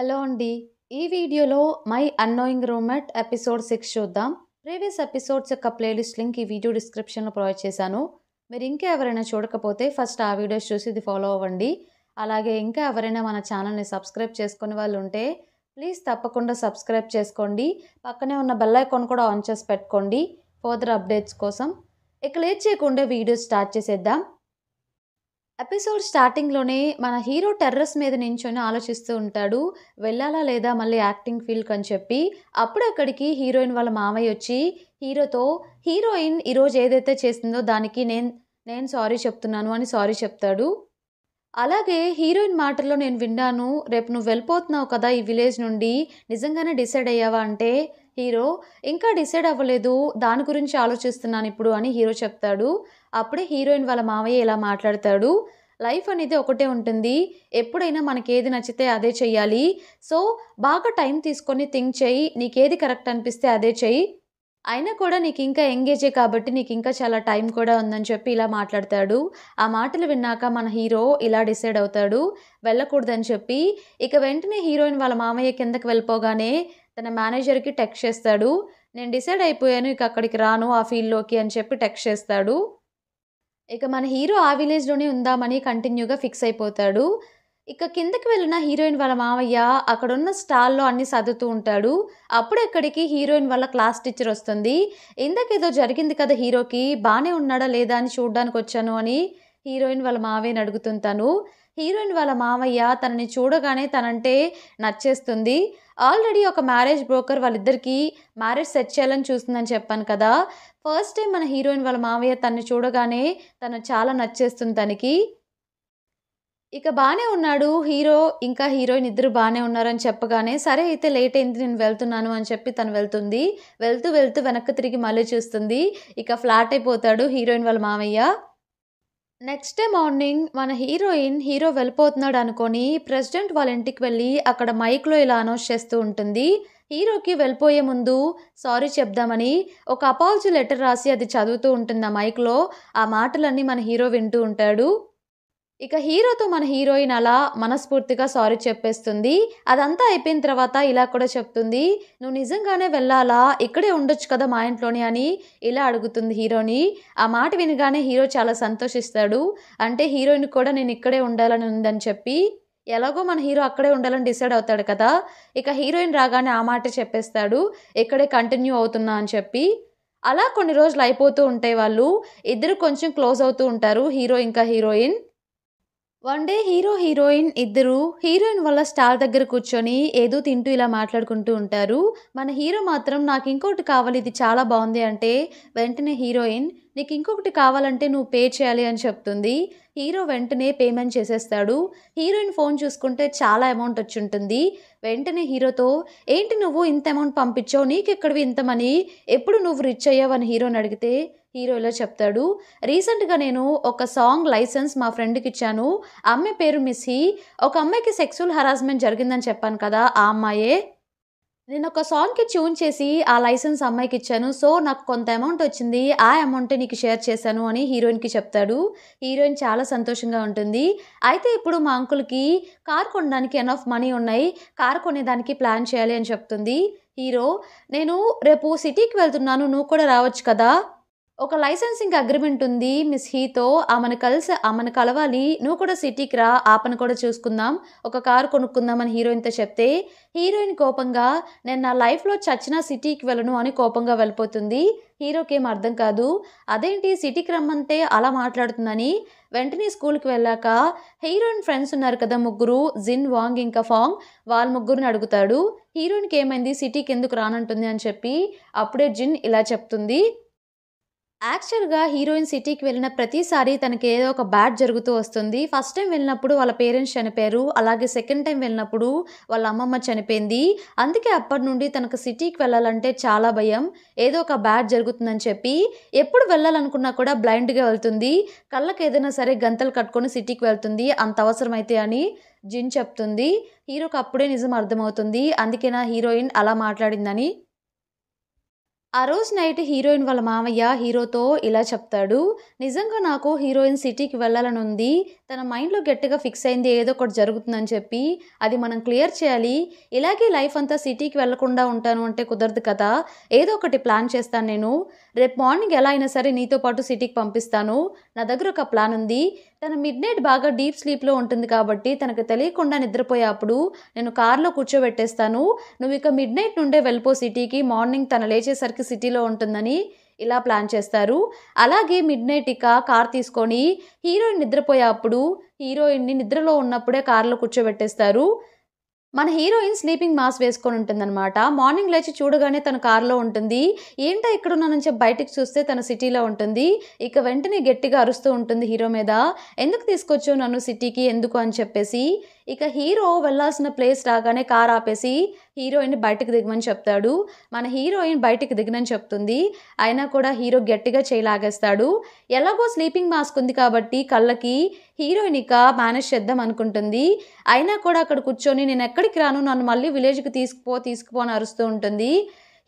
hello అండి ఈ వీడియోలో my annoying roommate episode six చూద్దాం ప్రీవియస్ ఎపిసోడ్స్ యొక్క ప్లేలిస్ట్ లింక్ ఈ వీడియో డిస్క్రిప్షన్లో ప్రొవైడ్ చేశాను మీరు ఇంకా ఎవరైనా చూడకపోతే ఫస్ట్ ఆ వీడియోస్ చూసి ఇది ఫాలో అవ్వండి అలాగే ఇంకా ఎవరైనా మన ఛానల్ని సబ్స్క్రైబ్ చేసుకునే వాళ్ళు ఉంటే ప్లీజ్ తప్పకుండా సబ్స్క్రైబ్ చేసుకోండి పక్కనే ఉన్న బెల్ ఐకాన్ కూడా ఆన్ చేసి పెట్టుకోండి ఫర్దర్ అప్డేట్స్ కోసం ఇక లేట్ చేయకుండా వీడియోస్ స్టార్ట్ చేసేద్దాం ఎపిసోడ్ స్టార్టింగ్లోనే మన హీరో టెర్రస్ మీద నించొని ఆలోచిస్తూ ఉంటాడు వెళ్ళాలా లేదా మళ్ళీ యాక్టింగ్ ఫీల్డ్కి అని చెప్పి అప్పుడు అక్కడికి హీరోయిన్ వాళ్ళ మామయ్య వచ్చి హీరోతో హీరోయిన్ ఈరోజు ఏదైతే చేసిందో దానికి నేను నేను సారీ చెప్తున్నాను అని సారీ చెప్తాడు అలాగే హీరోయిన్ మాటల్లో నేను విన్నాను రేపు నువ్వు వెళ్ళిపోతున్నావు కదా ఈ విలేజ్ నుండి నిజంగానే డిసైడ్ అయ్యావా అంటే హీరో ఇంకా డిసైడ్ అవ్వలేదు దాని గురించి ఆలోచిస్తున్నాను ఇప్పుడు అని హీరో చెప్తాడు అప్పుడే హీరోయిన్ వాళ్ళ మావయ్య ఇలా మాట్లాడతాడు లైఫ్ అనేది ఒకటే ఉంటుంది ఎప్పుడైనా మనకి ఏది నచ్చితే అదే చెయ్యాలి సో బాగా టైం తీసుకొని థింక్ చేయి నీకేది కరెక్ట్ అనిపిస్తే అదే చెయ్యి అయినా కూడా నీకు ఇంకా ఎంగేజే కాబట్టి నీకు ఇంకా చాలా టైం కూడా ఉందని చెప్పి ఇలా మాట్లాడతాడు ఆ మాటలు విన్నాక మన హీరో ఇలా డిసైడ్ అవుతాడు వెళ్ళకూడదని చెప్పి ఇక వెంటనే హీరోయిన్ వాళ్ళ మామయ్య కిందకి వెళ్ళిపోగానే తన మేనేజర్కి టెక్స్ట్ చేస్తాడు నేను డిసైడ్ అయిపోయాను ఇక అక్కడికి రాను ఆ ఫీల్డ్లోకి అని చెప్పి టెక్స్ట్ చేస్తాడు ఇక మన హీరో ఆ విలేజ్లోనే ఉందామని కంటిన్యూగా ఫిక్స్ అయిపోతాడు ఇక కిందకి వెళ్ళిన హీరోయిన్ వాళ్ళ మామయ్య అక్కడున్న స్టాల్లో అన్ని చదువుతూ ఉంటాడు అప్పుడు ఎక్కడికి హీరోయిన్ వాళ్ళ క్లాస్ టీచర్ వస్తుంది ఇందాకేదో జరిగింది కదా హీరోకి బాగానే ఉన్నాడా లేదా అని చూడడానికి వచ్చాను అని హీరోయిన్ వాళ్ళ మావయ్యని అడుగుతుంటాను హీరోయిన్ వాళ్ళ మామయ్య తనని చూడగానే తనంటే నచ్చేస్తుంది ఆల్రెడీ ఒక మ్యారేజ్ బ్రోకర్ వాళ్ళిద్దరికీ మ్యారేజ్ సెట్ చేయాలని చూస్తుందని చెప్పాను కదా ఫస్ట్ టైం మన హీరోయిన్ వాళ్ళ మామయ్య తనని చూడగానే తను చాలా నచ్చేస్తుంది తనకి ఇక బాగానే ఉన్నాడు హీరో ఇంకా హీరోయిన్ ఇద్దరు బాగానే ఉన్నారని చెప్పగానే సరే అయితే లేట్ అయింది నేను వెళ్తున్నాను అని చెప్పి తను వెళ్తుంది వెళ్తూ వెళ్తూ వెనక్కి తిరిగి మళ్ళీ చూస్తుంది ఇక ఫ్లాట్ అయిపోతాడు హీరోయిన్ వాళ్ళ మామయ్య నెక్స్ట్ డే మార్నింగ్ మన హీరోయిన్ హీరో వెళ్ళిపోతున్నాడు అనుకొని ప్రెసిడెంట్ వాళ్ళ ఇంటికి వెళ్ళి అక్కడ మైక్లో ఇలా అనౌన్స్ చేస్తూ ఉంటుంది హీరోకి వెళ్ళిపోయే ముందు సారీ చెప్దామని ఒక అపాలజీ లెటర్ రాసి అది చదువుతూ ఉంటుంది ఆ మైక్లో ఆ మాటలన్నీ మన హీరో వింటూ ఉంటాడు ఇక హీరోతో మన హీరోయిన్ అలా మనస్ఫూర్తిగా సారీ చెప్పేస్తుంది అదంతా అయిపోయిన తర్వాత ఇలా కూడా చెప్తుంది నువ్వు నిజంగానే వెళ్ళాలా ఇక్కడే ఉండొచ్చు కదా మా ఇంట్లోని అని ఇలా అడుగుతుంది హీరోని ఆ మాట వినగానే హీరో చాలా సంతోషిస్తాడు అంటే హీరోయిన్ కూడా నేను ఇక్కడే ఉండాలని ఉందని చెప్పి ఎలాగో మన హీరో అక్కడే ఉండాలని డిసైడ్ అవుతాడు కదా ఇక హీరోయిన్ రాగానే ఆ మాట చెప్పేస్తాడు ఇక్కడే కంటిన్యూ అవుతున్నా అని చెప్పి అలా కొన్ని రోజులు అయిపోతూ ఉంటాయి వాళ్ళు ఇద్దరు కొంచెం క్లోజ్ అవుతూ ఉంటారు హీరో ఇంకా heroine one day hero heroine ఇద్దరు హీరోయిన్ వల్ల స్టార్ దగ్గర కూర్చొని ఏదో తింటూ ఇలా మాట్లాడుకుంటూ ఉంటారు మన హీరో మాత్రం నాకు ఇంకొకటి కావాలి ఇది చాలా బాగుంది అంటే వెంటనే హీరోయిన్ నీకు ఇంకొకటి కావాలంటే నువ్వు పే చేయాలి అని చెప్తుంది హీరో వెంటనే పేమెంట్ చేసేస్తాడు హీరోయిన్ ఫోన్ చూసుకుంటే చాలా అమౌంట్ వచ్చి ఉంటుంది వెంటనే హీరోతో ఏంటి నువ్వు ఇంత అమౌంట్ పంపించావు ఎక్కడవి ఇంత మనీ ఎప్పుడు నువ్వు రిచ్ అని హీరోని అడిగితే హీరోలో చెప్తాడు రీసెంట్గా నేను ఒక సాంగ్ లైసెన్స్ మా ఫ్రెండ్కి ఇచ్చాను అమ్మాయి పేరు మిస్సీ ఒక అమ్మాయికి సెక్సువల్ హరాస్మెంట్ జరిగిందని చెప్పాను కదా ఆ అమ్మాయే నేను ఒక సాంగ్కి ట్యూన్ చేసి ఆ లైసెన్స్ అమ్మాయికి ఇచ్చాను సో నాకు కొంత అమౌంట్ వచ్చింది ఆ అమౌంట్ నీకు షేర్ చేశాను అని హీరోయిన్కి చెప్తాడు హీరోయిన్ చాలా సంతోషంగా ఉంటుంది అయితే ఇప్పుడు మా అంకుల్కి కార్ కొనడానికి ఎనఫ్ మనీ ఉన్నాయి కార్ కొనేదానికి ప్లాన్ చేయాలి అని చెప్తుంది హీరో నేను రేపు సిటీకి వెళ్తున్నాను నువ్వు కూడా రావచ్చు కదా ఒక లైసెన్సింగ్ అగ్రిమెంట్ ఉంది మిస్ హీతో ఆమెను కలిసి ఆమెను కలవాలి నువ్వు కూడా సిటీకి రా ఆపను కూడా చూసుకుందాం ఒక కారు కొనుక్కుందాం అని హీరోయిన్తో చెప్తే హీరోయిన్ కోపంగా నేను నా లైఫ్లో చచ్చినా సిటీకి వెళ్ళను అని కోపంగా వెళ్ళిపోతుంది హీరోకి ఏం అర్థం కాదు అదేంటి సిటీకి రమ్మంటే అలా మాట్లాడుతుందని వెంటనే స్కూల్కి వెళ్ళాక హీరోయిన్ ఫ్రెండ్స్ ఉన్నారు కదా ముగ్గురు జిన్ వాంగ్ ఇంకా ఫాంగ్ వాళ్ళ ముగ్గురిని అడుగుతాడు హీరోయిన్కి ఏమైంది సిటీకి ఎందుకు రానంటుంది అని చెప్పి అప్పుడే జిన్ ఇలా చెప్తుంది యాక్చువల్గా హీరోయిన్ సిటీకి వెళ్ళిన ప్రతిసారి తనకి ఏదో ఒక బ్యాడ్ జరుగుతూ వస్తుంది ఫస్ట్ టైం వెళ్ళినప్పుడు వాళ్ళ పేరెంట్స్ చనిపోయారు అలాగే సెకండ్ టైం వెళ్ళినప్పుడు వాళ్ళ అమ్మమ్మ చనిపోయింది అందుకే అప్పటి నుండి తనకు సిటీకి వెళ్ళాలంటే చాలా భయం ఏదో ఒక బ్యాడ్ జరుగుతుందని చెప్పి ఎప్పుడు వెళ్ళాలనుకున్నా కూడా బ్లైండ్గా వెళ్తుంది కళ్ళకి ఏదైనా సరే గంతలు కట్టుకొని సిటీకి వెళ్తుంది అంత అవసరం అయితే అని జిన్ చెప్తుంది హీరోకి అప్పుడే నిజం అర్థమవుతుంది అందుకే నా హీరోయిన్ అలా మాట్లాడిందని ఆ రోజు నైట్ హీరోయిన్ వాళ్ళ మామయ్య హీరోతో ఇలా చెప్తాడు నిజంగా నాకు హీరోయిన్ సిటీకి వెళ్ళాలని ఉంది తన మైండ్లో గట్టిగా ఫిక్స్ అయింది ఏదో ఒకటి జరుగుతుందని చెప్పి అది మనం క్లియర్ చేయాలి ఇలాగే లైఫ్ అంతా సిటీకి వెళ్లకుండా ఉంటాను అంటే కుదరదు కదా ఏదో ఒకటి ప్లాన్ చేస్తాను నేను రేపు మార్నింగ్ ఎలా అయినా సరే నీతో పాటు సిటీకి పంపిస్తాను నా దగ్గర ఒక ప్లాన్ ఉంది తను మిడ్ నైట్ బాగా డీప్ స్లీప్లో ఉంటుంది కాబట్టి తనకు తెలియకుండా అప్పుడు నేను కార్లో కూర్చోబెట్టేస్తాను నువ్వు ఇక మిడ్ నైట్ నుండే వెళ్ళిపో సిటీకి మార్నింగ్ తను లేచేసరికి సిటీలో ఉంటుందని ఇలా ప్లాన్ చేస్తారు అలాగే మిడ్ నైట్ ఇక కార్ తీసుకొని హీరోయిన్ అప్పుడు హీరోయిన్ని నిద్రలో ఉన్నప్పుడే కార్లో కూర్చోబెట్టేస్తారు మన హీరోయిన్ స్లీపింగ్ మాస్ వేసుకొని ఉంటుందన్నమాట మార్నింగ్ లేచి చూడగానే తన కారులో ఉంటుంది ఏంటో ఇక్కడున్న నుంచి బయటికి చూస్తే తన సిటీలో ఉంటుంది ఇక వెంటనే గట్టిగా అరుస్తూ ఉంటుంది హీరో మీద ఎందుకు తీసుకొచ్చావు నన్ను సిటీకి ఎందుకు అని చెప్పేసి ఇక హీరో వెళ్ళాల్సిన ప్లేస్ రాగానే కార్ ఆపేసి హీరోయిన్ బయటకు దిగమని చెప్తాడు మన హీరోయిన్ బయటకు దిగనని చెప్తుంది అయినా కూడా హీరో గట్టిగా చేయలాగేస్తాడు ఎలాగో స్లీపింగ్ మాస్క్ ఉంది కాబట్టి కళ్ళకి హీరోయిన్ ఇక మేనేజ్ చేద్దాం అనుకుంటుంది అయినా కూడా అక్కడ కూర్చొని నేను ఎక్కడికి రాను నన్ను మళ్ళీ విలేజ్కి తీసుకుపో తీసుకుపో అని అరుస్తూ ఉంటుంది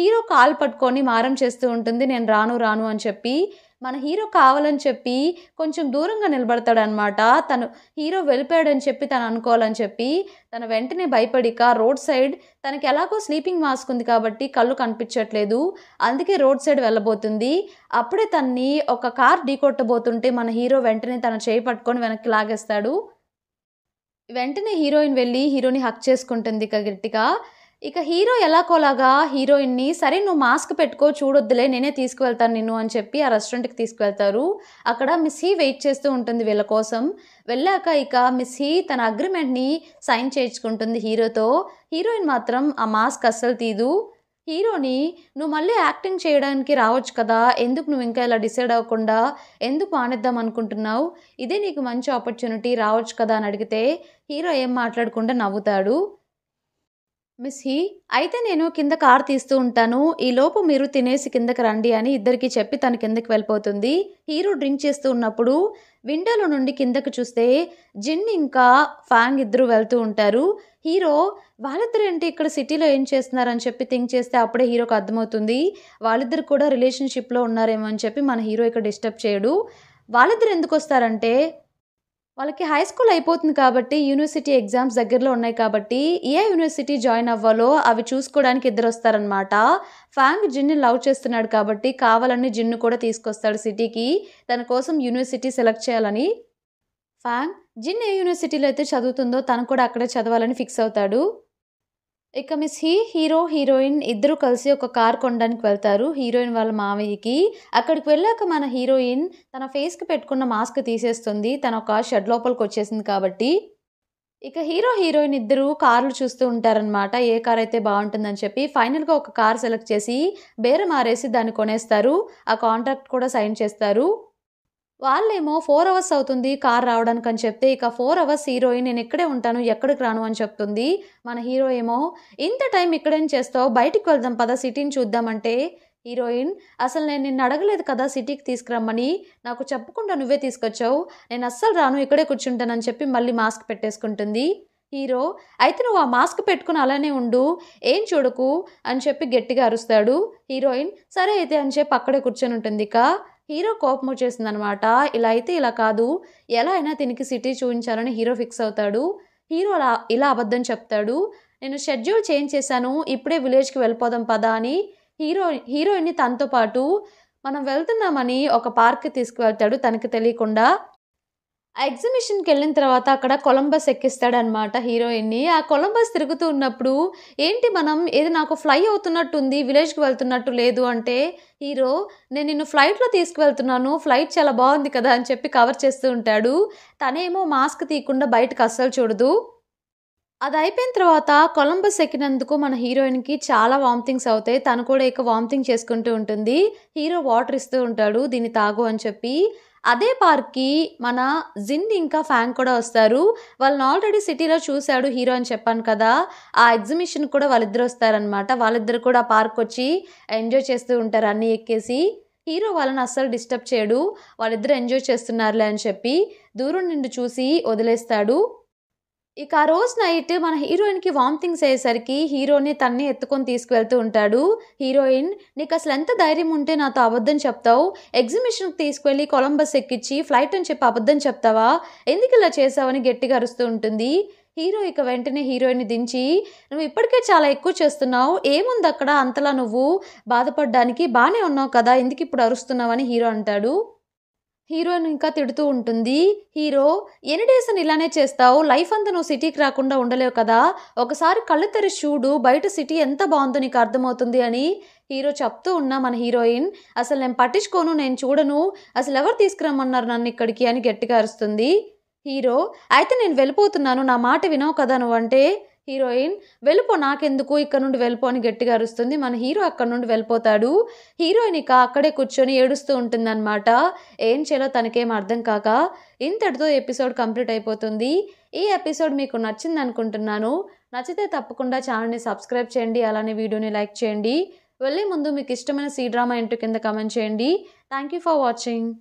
హీరో కాలు పట్టుకొని మారం చేస్తూ ఉంటుంది నేను రాను రాను అని చెప్పి మన హీరో కావాలని చెప్పి కొంచెం దూరంగా నిలబడతాడనమాట తను హీరో వెళ్ళిపోయాడని చెప్పి తను అనుకోవాలని చెప్పి తన వెంటనే భయపడిక రోడ్ సైడ్ తనకి ఎలాగో స్లీపింగ్ మాస్క్ ఉంది కాబట్టి కళ్ళు కనిపించట్లేదు అందుకే రోడ్ సైడ్ వెళ్ళబోతుంది అప్పుడే తన్ని ఒక కార్ ఢీకొట్టబోతుంటే మన హీరో వెంటనే తన చేయి పట్టుకొని వెనక్కి లాగేస్తాడు వెంటనే హీరోయిన్ వెళ్ళి హీరోని హక్ చేసుకుంటుంది గట్టిగా ఇక హీరో ఎలాకోలాగా హీరోయిన్ని సరే నువ్వు మాస్క్ పెట్టుకో చూడొద్దులే నేనే తీసుకువెళ్తాను నిన్ను అని చెప్పి ఆ రెస్టారెంట్కి తీసుకువెళ్తారు అక్కడ మిస్ హీ వెయిట్ చేస్తూ ఉంటుంది వీళ్ళ కోసం వెళ్ళాక ఇక మిస్ హీ తన అగ్రిమెంట్ని సైన్ చేయించుకుంటుంది హీరోతో హీరోయిన్ మాత్రం ఆ మాస్క్ అస్సలు తీదు హీరోని నువ్వు మళ్ళీ యాక్టింగ్ చేయడానికి రావచ్చు కదా ఎందుకు నువ్వు ఇంకా ఇలా డిసైడ్ అవ్వకుండా ఎందుకు మానేద్దాం అనుకుంటున్నావు ఇదే నీకు మంచి ఆపర్చునిటీ రావచ్చు కదా అని అడిగితే హీరో ఏం మాట్లాడకుండా నవ్వుతాడు మిస్ హీ అయితే నేను కింద కార్ తీస్తూ ఉంటాను ఈలోపు మీరు తినేసి కిందకి రండి అని ఇద్దరికి చెప్పి తన కిందకి వెళ్ళిపోతుంది హీరో డ్రింక్ చేస్తూ ఉన్నప్పుడు విండోలో నుండి కిందకు చూస్తే జిన్ ఇంకా ఫ్యాంగ్ ఇద్దరు వెళ్తూ ఉంటారు హీరో వాళ్ళిద్దరు ఏంటి ఇక్కడ సిటీలో ఏం చేస్తున్నారని చెప్పి థింక్ చేస్తే అప్పుడే హీరోకి అర్థమవుతుంది వాళ్ళిద్దరు కూడా రిలేషన్షిప్లో ఉన్నారేమో అని చెప్పి మన హీరో ఇక్కడ డిస్టర్బ్ చేయడు వాళ్ళిద్దరు ఎందుకు వస్తారంటే వాళ్ళకి హై స్కూల్ అయిపోతుంది కాబట్టి యూనివర్సిటీ ఎగ్జామ్స్ దగ్గరలో ఉన్నాయి కాబట్టి ఏ యూనివర్సిటీ జాయిన్ అవ్వాలో అవి చూసుకోవడానికి ఇద్దరు వస్తారనమాట ఫ్యాంగ్ జిన్ని లవ్ చేస్తున్నాడు కాబట్టి కావాలని జిన్ను కూడా తీసుకొస్తాడు సిటీకి తన కోసం యూనివర్సిటీ సెలెక్ట్ చేయాలని ఫ్యాంగ్ జిన్ ఏ యూనివర్సిటీలో అయితే చదువుతుందో తను కూడా అక్కడే చదవాలని ఫిక్స్ అవుతాడు ఇక మిస్ హీ హీరో హీరోయిన్ ఇద్దరు కలిసి ఒక కార్ కొనడానికి వెళ్తారు హీరోయిన్ వాళ్ళ మావయ్యకి అక్కడికి వెళ్ళాక మన హీరోయిన్ తన ఫేస్కి పెట్టుకున్న మాస్క్ తీసేస్తుంది తన ఒక షెడ్ లోపలికి వచ్చేసింది కాబట్టి ఇక హీరో హీరోయిన్ ఇద్దరు కార్లు చూస్తూ ఉంటారనమాట ఏ కార్ అయితే బాగుంటుందని చెప్పి ఫైనల్గా ఒక కార్ సెలెక్ట్ చేసి బేర మారేసి దాన్ని కొనేస్తారు ఆ కాంట్రాక్ట్ కూడా సైన్ చేస్తారు వాళ్ళేమో ఫోర్ అవర్స్ అవుతుంది కార్ రావడానికి అని చెప్తే ఇక ఫోర్ అవర్స్ హీరోయిన్ నేను ఇక్కడే ఉంటాను ఎక్కడికి రాను అని చెప్తుంది మన హీరో ఏమో ఇంత టైం ఇక్కడేం చేస్తావు బయటికి వెళ్దాం పద సిటీని చూద్దామంటే హీరోయిన్ అసలు నేను నిన్ను అడగలేదు కదా సిటీకి తీసుకురమ్మని నాకు చెప్పకుండా నువ్వే తీసుకొచ్చావు నేను అస్సలు రాను ఇక్కడే కూర్చుంటానని చెప్పి మళ్ళీ మాస్క్ పెట్టేసుకుంటుంది హీరో అయితే నువ్వు ఆ మాస్క్ పెట్టుకుని అలానే ఉండు ఏం చూడకు అని చెప్పి గట్టిగా అరుస్తాడు హీరోయిన్ సరే అయితే అని చెప్పి అక్కడే కూర్చొని ఉంటుంది ఇక హీరో కోపం వచ్చేసింది అనమాట ఇలా అయితే ఇలా కాదు ఎలా అయినా దీనికి సిటీ చూపించాలని హీరో ఫిక్స్ అవుతాడు హీరో అలా ఇలా అబద్ధం చెప్తాడు నేను షెడ్యూల్ చేంజ్ చేశాను ఇప్పుడే విలేజ్కి వెళ్ళిపోదాం పదా అని హీరో హీరోయిన్ని తనతో పాటు మనం వెళ్తున్నామని ఒక పార్క్కి తీసుకువెళ్తాడు తనకు తెలియకుండా ఆ ఎగ్జిబిషన్కి వెళ్ళిన తర్వాత అక్కడ కొలంబస్ ఎక్కిస్తాడనమాట హీరోయిన్ని ఆ కొలంబస్ తిరుగుతూ ఉన్నప్పుడు ఏంటి మనం ఏది నాకు ఫ్లై అవుతున్నట్టు ఉంది విలేజ్కి వెళ్తున్నట్టు లేదు అంటే హీరో నేను నిన్ను ఫ్లైట్లో తీసుకువెళ్తున్నాను ఫ్లైట్ చాలా బాగుంది కదా అని చెప్పి కవర్ చేస్తూ ఉంటాడు తనేమో మాస్క్ తీయకుండా బయటకు అస్సలు చూడదు అది అయిపోయిన తర్వాత కొలంబస్ ఎక్కినందుకు మన హీరోయిన్కి చాలా వామిటింగ్స్ అవుతాయి తను కూడా ఇక వామిటింగ్ చేసుకుంటూ ఉంటుంది హీరో వాటర్ ఇస్తూ ఉంటాడు దీన్ని తాగు అని చెప్పి అదే పార్క్కి మన జింద్ ఇంకా ఫ్యాన్ కూడా వస్తారు వాళ్ళని ఆల్రెడీ సిటీలో చూశాడు హీరో అని చెప్పాను కదా ఆ ఎగ్జిబిషన్ కూడా వాళ్ళిద్దరు వస్తారనమాట వాళ్ళిద్దరు కూడా ఆ పార్క్ వచ్చి ఎంజాయ్ చేస్తూ ఉంటారు అన్నీ ఎక్కేసి హీరో వాళ్ళని అస్సలు డిస్టర్బ్ చేయడు వాళ్ళిద్దరు ఎంజాయ్ చేస్తున్నారులే అని చెప్పి దూరం నుండి చూసి వదిలేస్తాడు ఇక ఆ రోజు నైట్ మన హీరోయిన్కి వామిటింగ్స్ అయ్యేసరికి హీరోని తన్ని ఎత్తుకొని తీసుకువెళ్తూ ఉంటాడు హీరోయిన్ నీకు అసలు ఎంత ధైర్యం ఉంటే నాతో అబద్ధం చెప్తావు ఎగ్జిబిషన్కి తీసుకువెళ్ళి కొలంబస్ ఎక్కించి ఫ్లైట్ అని చెప్పి అబద్ధం చెప్తావా ఎందుకు ఇలా చేసావని గట్టిగా అరుస్తూ ఉంటుంది హీరో ఇక వెంటనే హీరోయిన్ దించి నువ్వు ఇప్పటికే చాలా ఎక్కువ చేస్తున్నావు ఏముంది అక్కడ అంతలా నువ్వు బాధపడడానికి బాగానే ఉన్నావు కదా ఎందుకు ఇప్పుడు అరుస్తున్నావని హీరో అంటాడు హీరోయిన్ ఇంకా తిడుతూ ఉంటుంది హీరో ఎన్ని డేస్ అని ఇలానే చేస్తావు లైఫ్ అంతా నువ్వు సిటీకి రాకుండా ఉండలేవు కదా ఒకసారి కళ్ళు తెరి చూడు బయట సిటీ ఎంత బాగుందో నీకు అర్థమవుతుంది అని హీరో చెప్తూ ఉన్నా మన హీరోయిన్ అసలు నేను పట్టించుకోను నేను చూడను అసలు ఎవరు తీసుకురమ్మన్నారు నన్ను ఇక్కడికి అని గట్టిగా అరుస్తుంది హీరో అయితే నేను వెళ్ళిపోతున్నాను నా మాట వినవు కదా నువ్వంటే హీరోయిన్ వెళ్ళిపో నాకెందుకు ఇక్కడ నుండి వెళ్ళిపో అని గట్టిగా అరుస్తుంది మన హీరో అక్కడ నుండి వెళ్ళిపోతాడు హీరోయిన్ ఇక అక్కడే కూర్చొని ఏడుస్తూ ఉంటుందన్నమాట ఏం చేయాలో తనకేం అర్థం కాక ఇంతటితో ఎపిసోడ్ కంప్లీట్ అయిపోతుంది ఈ ఎపిసోడ్ మీకు నచ్చింది అనుకుంటున్నాను నచ్చితే తప్పకుండా ఛానల్ని సబ్స్క్రైబ్ చేయండి అలానే వీడియోని లైక్ చేయండి వెళ్ళే ముందు మీకు ఇష్టమైన సీ డ్రామా ఇంటూ కింద కమెంట్ చేయండి థ్యాంక్ యూ ఫర్ వాచింగ్